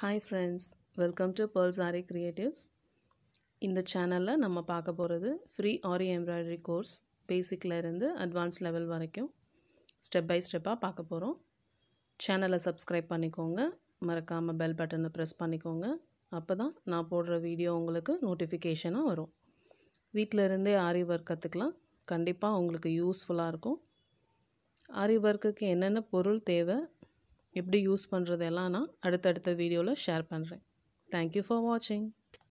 hi friends welcome to Pearl Aari Creatives இந்த சேனலில் நம்ம பார்க்க போகிறது ஃப்ரீ ஆரி எம்ப்ராய்டரி கோர்ஸ் இருந்து அட்வான்ஸ் லெவல் வரைக்கும் ஸ்டெப் பை ஸ்டெப்பாக பார்க்க போகிறோம் சேனலை சப்ஸ்கிரைப் பண்ணிக்கோங்க மறக்காமல் பெல் பட்டனை ப்ரெஸ் பண்ணிக்கோங்க அப்போ தான் நான் போடுற வீடியோ உங்களுக்கு நோட்டிஃபிகேஷனாக வரும் இருந்தே ஆரி ஒர்க் கற்றுக்கலாம் கண்டிப்பாக உங்களுக்கு யூஸ்ஃபுல்லாக இருக்கும் ஆரி ஒர்க்குக்கு என்னென்ன பொருள் தேவை எப்படி யூஸ் பண்ணுறது நான் அடுத்தடுத்த வீடியோவில் ஷேர் பண்ணுறேன் தேங்க்யூ ஃபார் வாட்சிங்